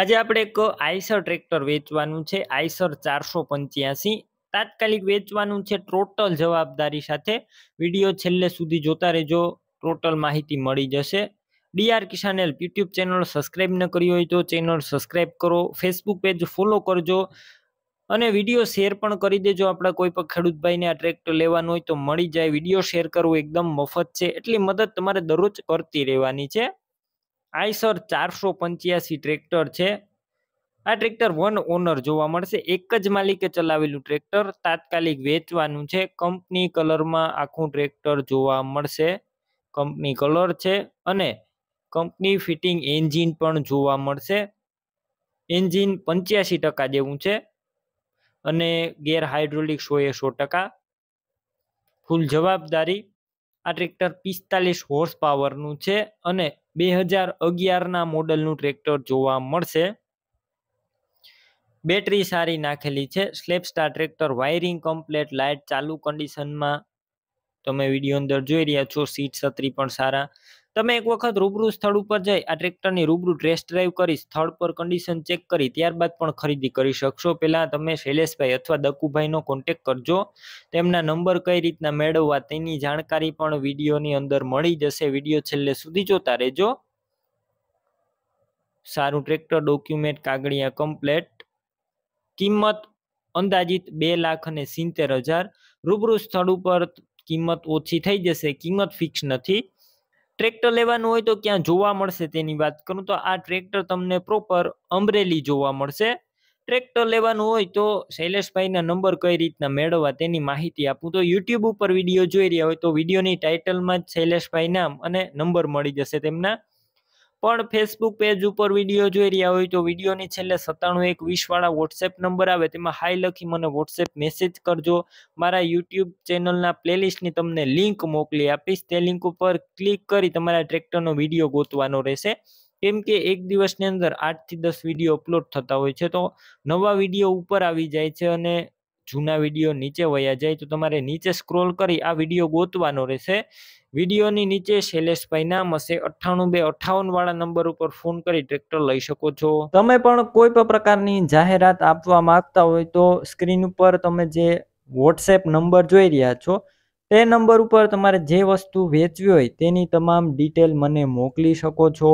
આજે આપણે એક આઈસર ટ્રેક્ટર વેચવાનું છે આઈસર ચારસો પંચ્યાસી તાત્કાલિક વેચવાનું છે ટોટલ જવાબદારી સાથે વિડીયો છેલ્લે સુધી જોતા રહેજો ટોટલ માહિતી મળી જશે ડીઆર કિશાનેલ યુટ્યુબ ચેનલ સબસ્ક્રાઈબ ન કરી હોય તો ચેનલ સબસ્ક્રાઈબ કરો ફેસબુક પેજ ફોલો કરજો અને વિડીયો શેર પણ કરી દેજો આપણા કોઈ પણ ખેડૂતભાઈને આ ટ્રેક્ટર લેવાનું હોય તો મળી જાય વિડીયો શેર કરવો એકદમ મફત છે એટલી મદદ તમારે દરરોજ કરતી રહેવાની છે આઈસર ચારસો પંચ્યાસી ટ્રેક્ટર છે આ ટ્રેક્ટર વન ઓનર જોવા મળશે એક જ માલિકે ચલાવેલું ટ્રેક્ટર તાત્કાલિક વેચવાનું છે કંપની કલરમાં આખું ટ્રેક્ટર જોવા મળશે કંપની કલર છે અને કંપની ફિટિંગ એન્જિન પણ જોવા મળશે એન્જિન પંચ્યાસી ટકા જેવું છે અને ગેર હાઇડ્રોલિક સોએ સો ટકા ફૂલ જવાબદારી આ ટ્રેક્ટર પિસ્તાલીસ હોર્સ પાવરનું છે અને બે હજાર અગિયારના મોડલનું ટ્રેક્ટર જોવા મળશે બેટરી સારી નાખેલી છે સ્લેપ સ્ટાર ટ્રેક્ટર વાયરિંગ કમ્પ્લેટ લાઇટ ચાલુ કન્ડિશનમાં તમે વિડીયો અંદર જોઈ રહ્યા છો સીટ છત્રી પણ સારા તમે એક વખત રૂબરૂ સ્થળ ઉપર જઈ આ ટ્રેક્ટરની રૂબરૂ ટેસ્ટ ડ્રાઈવ કરી સ્થળ પર કન્ડિશન ચેક કરી ત્યારબાદ પણ ખરીદી કરી શકશો પહેલાં તમે શૈલેષભાઈ અથવા દક્કુભાઈનો કોન્ટેક કરજો તેમના નંબર કઈ રીતના મેળવવા તેની જાણકારી પણ વિડીયોની અંદર મળી જશે વિડીયો છેલ્લે સુધી જોતા રહેજો સારું ટ્રેક્ટર ડોક્યુમેન્ટ કાગળિયા કમ્પ્લેટ કિંમત અંદાજિત બે લાખ અને સિત્તેર હજાર રૂબરૂ સ્થળ ઉપર કિંમત ઓછી થઈ જશે કિંમત ફિક્સ નથી ટ્રેક્ટર લેવાનું હોય તો ક્યાં જોવા મળશે તેની વાત કરું તો આ ટ્રેક્ટર તમને પ્રોપર અમરેલી જોવા મળશે ટ્રેક્ટર લેવાનું હોય તો શૈલેષભાઈના નંબર કઈ રીતના મેળવવા તેની માહિતી આપું તો યુટ્યુબ ઉપર વિડીયો જોઈ રહ્યા હોય તો વિડીયોની ટાઇટલમાં જ શૈલેષભાઈ નામ અને નંબર મળી જશે તેમના પણ ફેસબુક પેજ ઉપર વિડીયો જોઈ રહ્યા હોય તો વિડીયોની છેલ્લે સત્તાણું એક વીસવાળા વોટ્સએપ નંબર આવે તેમાં હાઈ લખી મને વોટ્સએપ મેસેજ કરજો મારા યુટ્યુબ ચેનલના પ્લેલિસ્ટની તમને લિંક મોકલી આપીશ તે લિંક ઉપર ક્લિક કરી તમારા ટ્રેક્ટરનો વિડીયો ગોતવાનો રહેશે કેમ કે એક દિવસની અંદર આઠથી દસ વિડીયો અપલોડ થતા હોય છે તો નવા વિડીયો ઉપર આવી જાય છે અને જૂના વિડીયો નીચે વયા જાય તો તમારે નીચે સ્ક્રોલ કરી આ વિડીયો ગોતવાનો રહેશે વિડીયોની નીચે શૈલેષભાઈ નામ હશે અઠ્ઠાણું બે અઠ્ઠાવન વાળા નંબર ઉપર ફોન કરી ટ્રેક્ટર લઈ શકો છો તમે પણ કોઈ પણ પ્રકારની જાહેરાત આપવા માંગતા હોય તો સ્ક્રીન ઉપર તમે જે વોટ્સએપ નંબર જોઈ રહ્યા છો તે નંબર ઉપર તમારે જે વસ્તુ વેચવી હોય તેની તમામ ડિટેલ મને મોકલી શકો છો